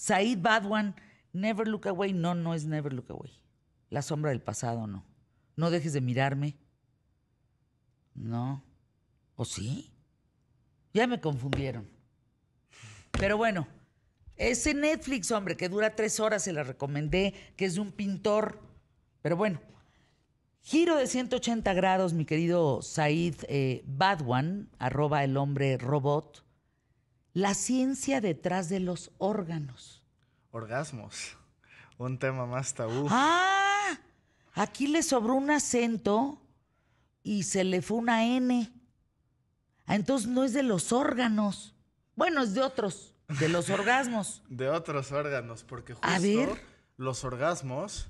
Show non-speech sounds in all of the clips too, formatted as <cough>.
Said Badwan, Never Look Away. No, no es Never Look Away. La sombra del pasado, no. No dejes de mirarme. No. ¿O sí? Ya me confundieron. Pero bueno, ese Netflix, hombre, que dura tres horas, se la recomendé, que es de un pintor. Pero bueno, giro de 180 grados, mi querido Said eh, Badwan, arroba el hombre robot. La ciencia detrás de los órganos. Orgasmos. <laughs> Un tema más tabú. ¡Ah! Aquí le sobró un acento y se le fue una N. Ah, entonces no es de los órganos. Bueno, es de otros, de los <laughs> orgasmos. de otros órganos, porque justo los orgasmos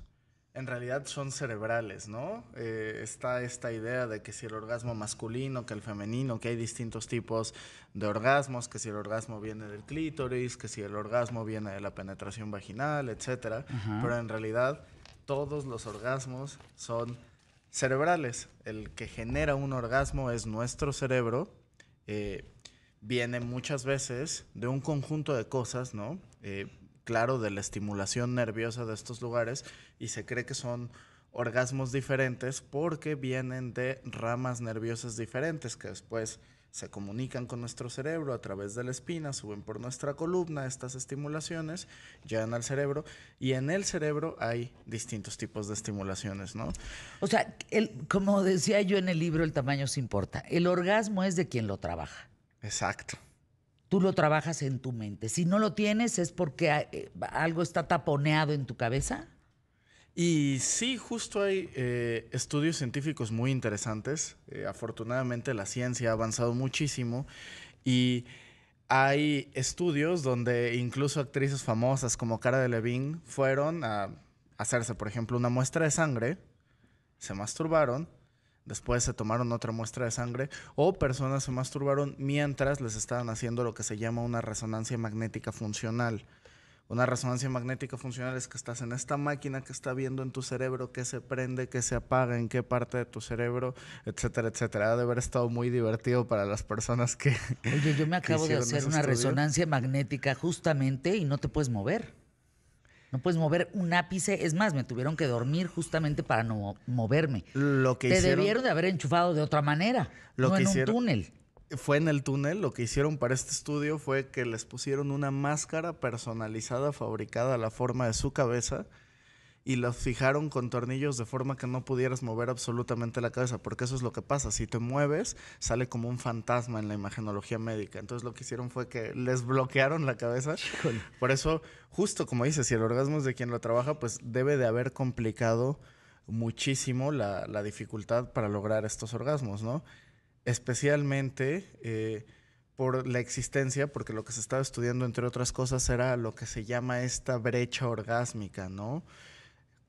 en realidad son cerebrales, ¿no? Eh, está esta idea de que si el orgasmo masculino, que el femenino, que hay distintos tipos de orgasmos, que si el orgasmo viene del clítoris, que si el orgasmo viene de la penetración vaginal, etcétera. Pero en realidad todos los orgasmos son cerebrales. El que genera un orgasmo es nuestro cerebro. Eh, viene muchas veces de un conjunto de cosas, ¿no? Eh, claro, de la estimulación nerviosa de estos lugares y se cree que son orgasmos diferentes porque vienen de ramas nerviosas diferentes que después se comunican con nuestro cerebro a través de la espina, suben por nuestra columna estas estimulaciones, llegan al cerebro y en el cerebro hay distintos tipos de estimulaciones, ¿no? O sea, como decía yo en el libro, el tamaño se importa. El orgasmo es de quien lo trabaja. Exacto tú lo trabajas en tu mente. Si no lo tienes es porque ah, eh, algo está taponeado en tu cabeza. Y sí, justo hay eh, estudios científicos muy interesantes. Eh, afortunadamente la ciencia ha avanzado muchísimo y hay estudios donde incluso actrices famosas como Cara de Levine fueron a hacerse, por ejemplo, una muestra de sangre, se masturbaron Después se tomaron otra muestra de sangre o personas se masturbaron mientras les estaban haciendo lo que se llama una resonancia magnética funcional. Una resonancia magnética funcional es que estás en esta máquina que está viendo en tu cerebro qué se prende, qué se apaga, en qué parte de tu cerebro, etcétera, etcétera. Ha de haber estado muy divertido para las personas que. Oye, yo me acabo de hacer una resonancia magnética justamente y no te puedes mover. No puedes mover un ápice. Es más, me tuvieron que dormir justamente para no moverme. Lo que Te debieron de haber enchufado de otra manera. Lo que en un túnel. Fue en el túnel. Lo que hicieron para este estudio fue que les pusieron una máscara personalizada, fabricada a la forma de su cabeza y los fijaron con tornillos de forma que no pudieras mover absolutamente la cabeza, porque eso es lo que pasa. Si te mueves, sale como un fantasma en la imagenología médica. Entonces lo que hicieron fue que les bloquearon la cabeza. Por eso, justo como dices, si el orgasmo es de quien lo trabaja, pues debe de haber complicado muchísimo la, dificultad para lograr estos orgasmos, ¿no? Especialmente... Eh, por la existencia, porque lo que se estaba estudiando, entre otras cosas, era lo que se llama esta brecha orgásmica, ¿no?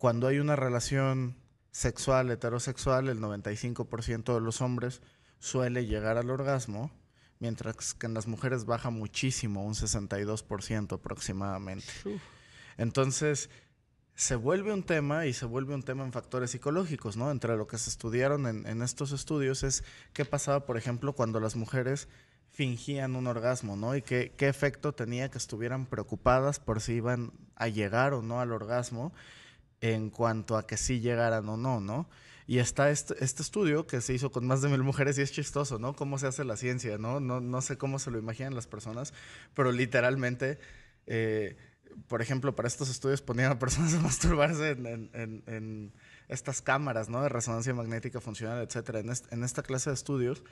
cuando hay una relación sexual, heterosexual, el 95% de los hombres suele llegar al orgasmo, mientras que en las mujeres baja muchísimo, un 62% aproximadamente. Entonces, se vuelve un tema y se vuelve un tema en factores psicológicos, ¿no? Entre lo que se estudiaron en, estos estudios es qué pasaba, por ejemplo, cuando las mujeres fingían un orgasmo, ¿no? Y qué efecto tenía que estuvieran preocupadas por si iban a llegar o no al orgasmo en cuanto a que sí llegaran o no, ¿no? Y está este, este, estudio que se hizo con más de mil mujeres y es chistoso, ¿no? Cómo se hace la ciencia, ¿no? No, sé cómo se lo imaginan las personas, pero literalmente, eh, por ejemplo, para estos estudios ponían a personas <laughs> a masturbarse en, estas cámaras, ¿no? De resonancia magnética funcional, etcétera. en esta clase de estudios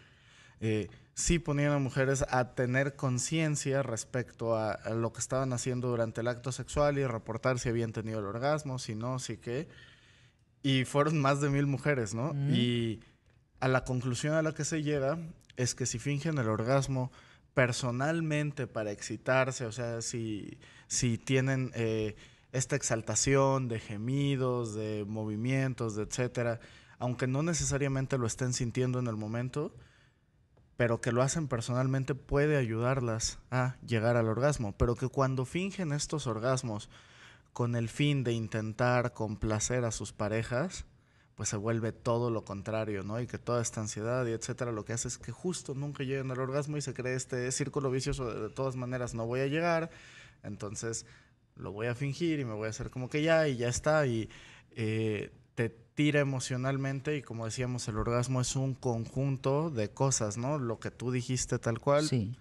eh, sí ponían a mujeres a tener conciencia respecto a, lo que estaban haciendo durante el acto sexual y reportar si habían tenido el orgasmo, si no, si qué. Y fueron más de mil mujeres, ¿no? Y a la conclusión a la que se llega es que si fingen el orgasmo personalmente para excitarse, o sea, si, si tienen eh, esta exaltación de gemidos, de movimientos, de etcétera, aunque no necesariamente lo estén sintiendo en el momento, pero que lo hacen personalmente puede ayudarlas a llegar al orgasmo, pero que cuando fingen estos orgasmos con el fin de intentar complacer a sus parejas, pues se vuelve todo lo contrario, ¿no? Y que toda esta ansiedad y etcétera lo que hace es que justo nunca lleguen al orgasmo y se cree este círculo vicioso de, de todas maneras no voy a llegar, entonces lo voy a fingir y me voy a hacer como que ya y ya está y eh, emocionalmente y como decíamos, el orgasmo es un conjunto de cosas, ¿no? Lo que tú dijiste tal cual. Sí.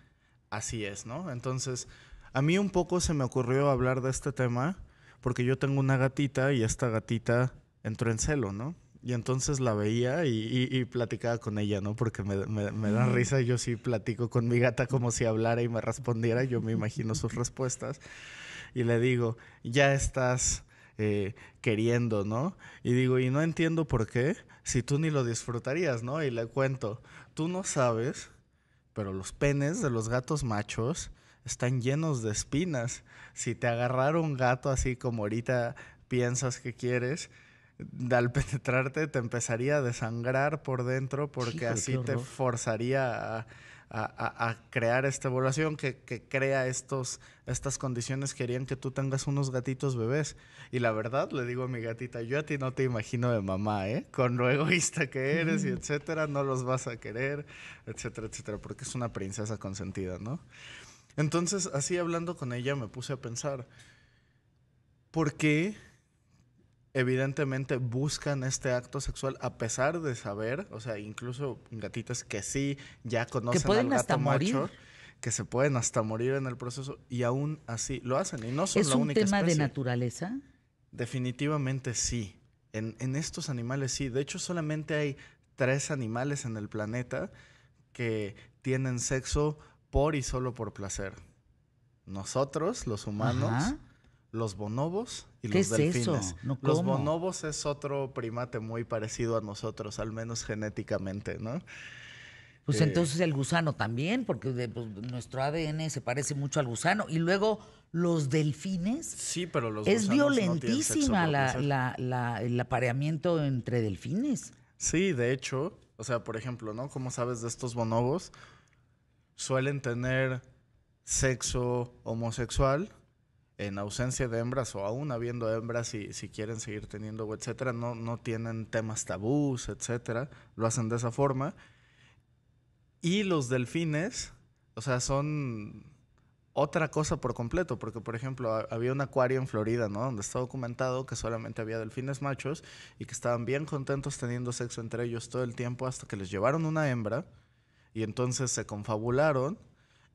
Así es, ¿no? Entonces, a mí un poco se me ocurrió hablar de este tema porque yo tengo una gatita y esta gatita entró en celo, ¿no? Y entonces la veía y, platicaba con ella, ¿no? Porque me, me da risa, yo sí platico con mi gata como si hablara y me respondiera, yo me imagino sus respuestas. Y le digo, ya estás eh, queriendo, ¿no? Y digo, y no entiendo por qué, si tú ni lo disfrutarías, ¿no? Y le cuento, tú no sabes, pero los penes de los gatos machos están llenos de espinas. Si te agarrara un gato así como ahorita piensas que quieres, al penetrarte te empezaría a desangrar por dentro porque así te forzaría a a, crear esta evolución que, crea estos, estas condiciones. Querían que tú tengas unos gatitos bebés. Y la verdad, le digo a mi gatita, yo a ti no te imagino de mamá, ¿eh? Con lo egoísta que eres y etcétera, no los vas a querer, etcétera, etcétera, porque es una princesa consentida, ¿no? Entonces, así hablando con ella, me puse a pensar, ¿por qué evidentemente buscan este acto sexual a pesar de saber, o sea, incluso gatitas que sí ya conocen al gato hasta que se pueden hasta morir en el proceso y aún así lo hacen y no son ¿Es la única ¿Es un tema de naturaleza? Definitivamente sí. En, estos animales sí. De hecho, solamente hay tres animales en el planeta que tienen sexo por y solo por placer. Nosotros, los humanos, los bonobos y ¿Qué los es delfines. Eso? los bonobos es otro primate muy parecido a nosotros, al menos genéticamente, ¿no? Pues eh, entonces el gusano también, porque pues, nuestro ADN se parece mucho al gusano. Y luego los delfines. Sí, pero los Es violentísima la, la, el apareamiento entre delfines. Sí, de hecho, o sea, por ejemplo, ¿no? Como sabes de estos bonobos, suelen tener sexo homosexual en ausencia de hembras o aún habiendo hembras y si quieren seguir teniendo, etcétera, no, no tienen temas tabús, etcétera, lo hacen de esa forma. Y los delfines, o sea, son otra cosa por completo, porque por ejemplo había un acuario en Florida, ¿no? Donde está documentado que solamente había delfines machos y que estaban bien contentos teniendo sexo entre ellos todo el tiempo hasta que les llevaron una hembra y entonces se confabularon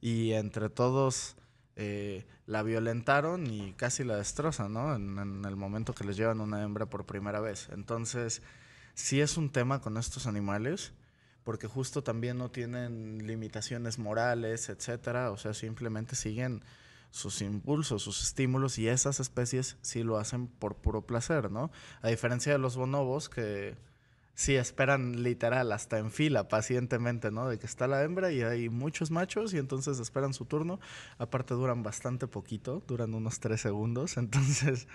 y entre todos eh, la violentaron y casi la destrozan, ¿no? En, el momento que les llevan una hembra por primera vez. Entonces, sí es un tema con estos animales, porque justo también no tienen limitaciones morales, etcétera, o sea, simplemente siguen sus impulsos, sus estímulos, y esas especies sí lo hacen por puro placer, ¿no? A diferencia de los bonobos que sí esperan literal hasta en fila pacientemente, ¿no? De que está la hembra y hay muchos machos y entonces esperan su turno. Aparte duran bastante poquito, duran unos tres segundos, <laughs> entonces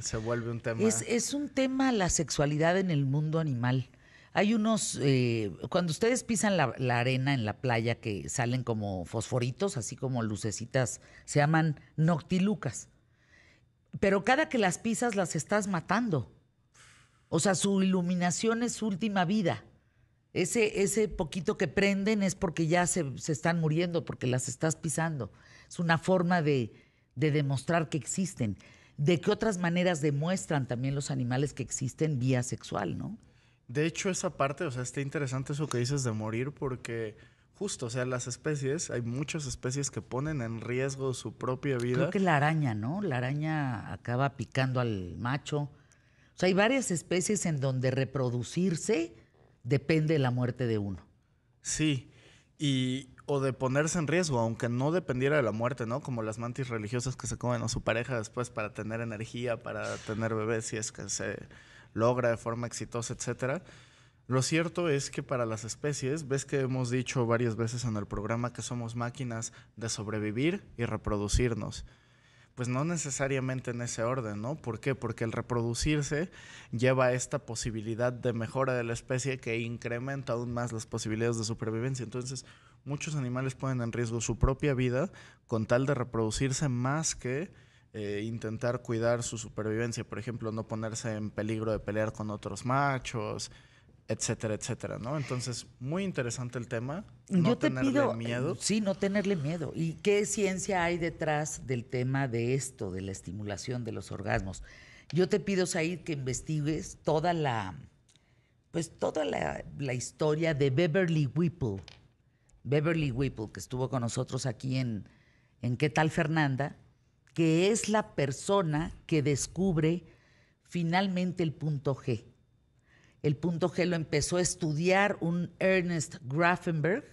se vuelve un tema. Es, un tema la sexualidad en el mundo animal. Hay unos, eh, cuando ustedes pisan la, la, arena en la playa que salen como fosforitos, así como lucecitas, se llaman noctilucas. Pero cada que las pisas las estás matando o sea, su iluminación es su última vida. Ese, ese poquito que prenden es porque ya se, están muriendo, porque las estás pisando. Es una forma de, de demostrar que existen. ¿De qué otras maneras demuestran también los animales que existen vía sexual, no? De hecho, esa parte, o sea, está interesante eso que dices de morir, porque justo, o sea, las especies, hay muchas especies que ponen en riesgo su propia vida. Creo que la araña, ¿no? La araña acaba picando al macho o sea, hay varias especies en donde reproducirse depende de la muerte de uno. Sí, y o de ponerse en riesgo, aunque no dependiera de la muerte, ¿no? Como las mantis religiosas que se comen a su pareja después para tener energía, para tener bebés, si es que se logra de forma exitosa, etcétera. Lo cierto es que para las especies, ves que hemos dicho varias veces en el programa que somos máquinas de sobrevivir y reproducirnos. Pues no necesariamente en ese orden, ¿no? ¿Por qué? Porque el reproducirse lleva a esta posibilidad de mejora de la especie que incrementa aún más las posibilidades de supervivencia. Entonces, muchos animales ponen en riesgo su propia vida con tal de reproducirse más que eh, intentar cuidar su supervivencia. Por ejemplo, no ponerse en peligro de pelear con otros machos etcétera, etcétera, ¿no? Entonces, muy interesante el tema. No Yo tenerle miedo. Sí, no tenerle miedo. ¿Y qué ciencia hay detrás del tema de esto, de la estimulación de los orgasmos? Yo te pido, Said, que investigues toda la, pues toda la, historia de Beverly Whipple. Beverly Whipple, que estuvo con nosotros aquí en, en ¿Qué tal Fernanda? Que es la persona que descubre finalmente el punto G el punto G lo empezó a estudiar un Ernest Grafenberg,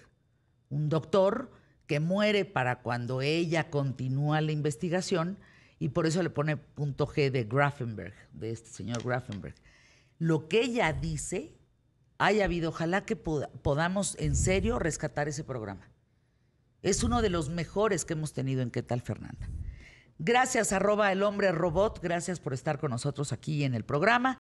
un doctor que muere para cuando ella continúa la investigación y por eso le pone punto G de Grafenberg, de este señor Grafenberg. Lo que ella dice, haya habido, ojalá que podamos en serio rescatar ese programa. Es uno de los mejores que hemos tenido en ¿Qué tal, Fernanda? Gracias, arroba el hombre robot. Gracias por estar con nosotros aquí en el programa.